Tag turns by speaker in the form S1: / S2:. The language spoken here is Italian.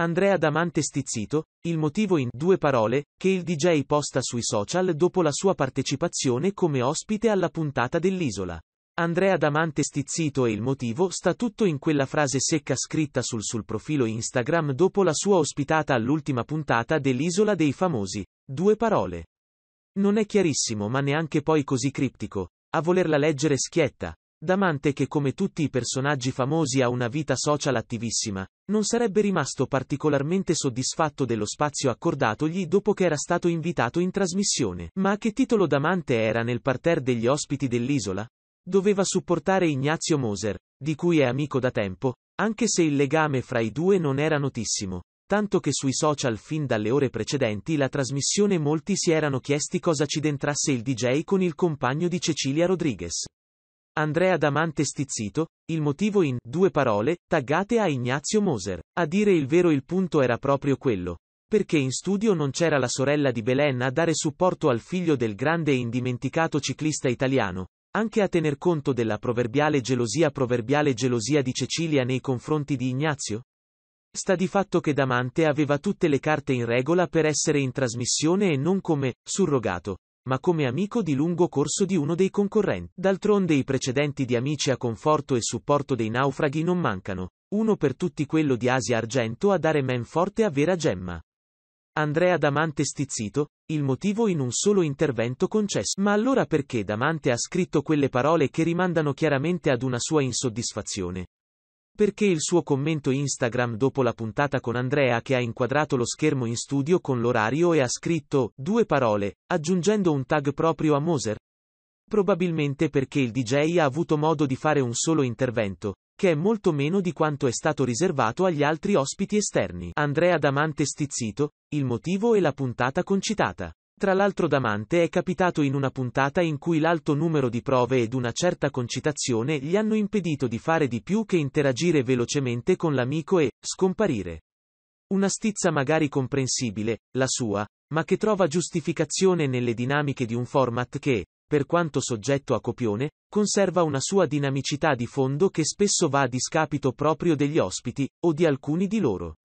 S1: Andrea Damante stizzito, il motivo in due parole che il DJ posta sui social dopo la sua partecipazione come ospite alla puntata dell'isola. Andrea Damante stizzito e il motivo sta tutto in quella frase secca scritta sul sul profilo Instagram dopo la sua ospitata all'ultima puntata dell'isola dei famosi. Due parole. Non è chiarissimo ma neanche poi così criptico. A volerla leggere schietta, Damante che come tutti i personaggi famosi ha una vita social attivissima, non sarebbe rimasto particolarmente soddisfatto dello spazio accordatogli dopo che era stato invitato in trasmissione. Ma a che titolo Damante era nel parterre degli ospiti dell'isola? Doveva supportare Ignazio Moser, di cui è amico da tempo, anche se il legame fra i due non era notissimo, tanto che sui social fin dalle ore precedenti la trasmissione molti si erano chiesti cosa ci dentrasse il DJ con il compagno di Cecilia Rodriguez. Andrea Damante stizzito, il motivo in due parole, taggate a Ignazio Moser. A dire il vero il punto era proprio quello. Perché in studio non c'era la sorella di Belen a dare supporto al figlio del grande e indimenticato ciclista italiano, anche a tener conto della proverbiale gelosia proverbiale gelosia di Cecilia nei confronti di Ignazio? Sta di fatto che Damante aveva tutte le carte in regola per essere in trasmissione e non come surrogato, ma come amico di lungo corso di uno dei concorrenti. D'altronde i precedenti di amici a conforto e supporto dei naufraghi non mancano, uno per tutti quello di Asia Argento a dare men forte a Vera Gemma. Andrea Damante stizzito, il motivo in un solo intervento concesso. Ma allora perché Damante ha scritto quelle parole che rimandano chiaramente ad una sua insoddisfazione, perché il suo commento Instagram dopo la puntata con Andrea che ha inquadrato lo schermo in studio con l'orario e ha scritto due parole, aggiungendo un tag proprio a Moser? Probabilmente perché il DJ ha avuto modo di fare un solo intervento, che è molto meno di quanto è stato riservato agli altri ospiti esterni. Andrea Damante stizzito, il motivo e la puntata concitata. Tra l'altro Damante è capitato in una puntata in cui l'alto numero di prove ed una certa concitazione gli hanno impedito di fare di più che interagire velocemente con l'amico e, scomparire. Una stizza magari comprensibile, la sua, ma che trova giustificazione nelle dinamiche di un format che, per quanto soggetto a copione, conserva una sua dinamicità di fondo che spesso va a discapito proprio degli ospiti, o di alcuni di loro.